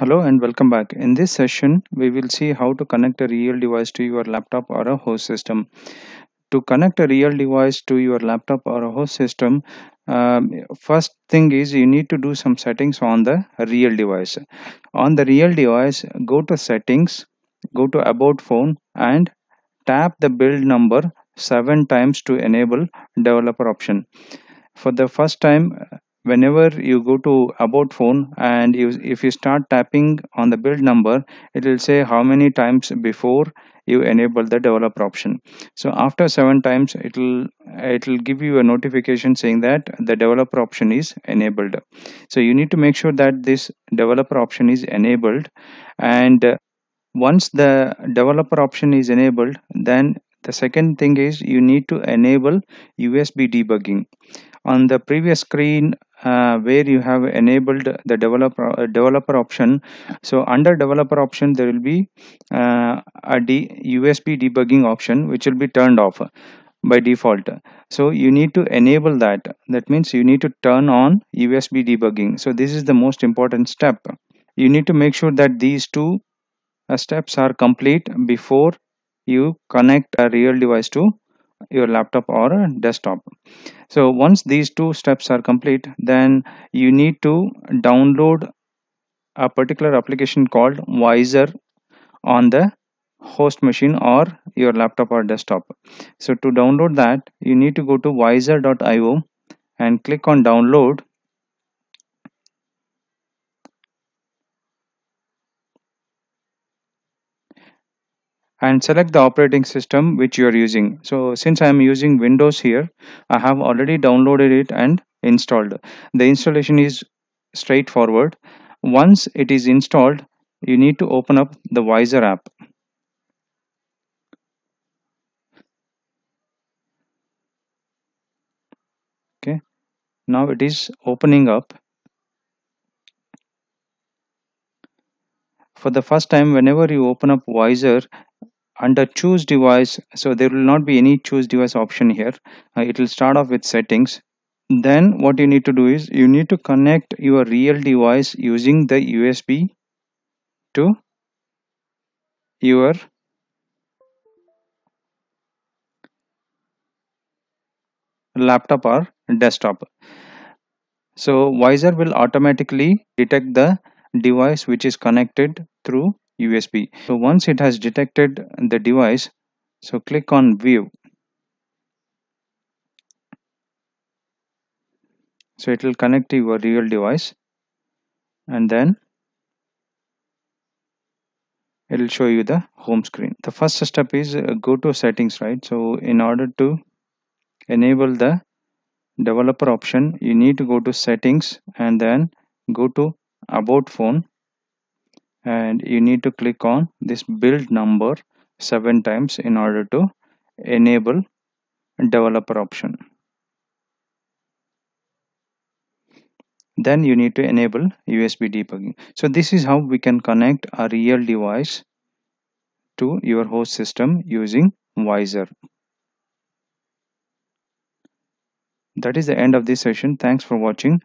Hello and welcome back. In this session, we will see how to connect a real device to your laptop or a host system. To connect a real device to your laptop or a host system, um, first thing is you need to do some settings on the real device. On the real device, go to settings, go to about phone and tap the build number seven times to enable developer option. For the first time, whenever you go to about phone and you, if you start tapping on the build number it will say how many times before you enable the developer option so after seven times it will it will give you a notification saying that the developer option is enabled so you need to make sure that this developer option is enabled and uh, once the developer option is enabled then the second thing is you need to enable USB debugging on the previous screen uh, where you have enabled the developer uh, developer option so under developer option there will be uh, a D USB debugging option which will be turned off by default so you need to enable that that means you need to turn on USB debugging so this is the most important step you need to make sure that these two uh, steps are complete before you connect a real device to your laptop or desktop so once these two steps are complete then you need to download a particular application called wiser on the host machine or your laptop or desktop so to download that you need to go to wiser.io and click on download and select the operating system which you are using so since i am using windows here i have already downloaded it and installed the installation is straightforward once it is installed you need to open up the visor app okay now it is opening up for the first time whenever you open up visor under choose device so there will not be any choose device option here uh, it will start off with settings then what you need to do is you need to connect your real device using the USB to your laptop or desktop so Wiser will automatically detect the device which is connected through USB. So once it has detected the device, so click on view. So it will connect to your real device and then it will show you the home screen. The first step is uh, go to settings, right? So in order to enable the developer option, you need to go to settings and then go to about phone and you need to click on this build number seven times in order to enable developer option then you need to enable USB debugging so this is how we can connect a real device to your host system using Wiser that is the end of this session thanks for watching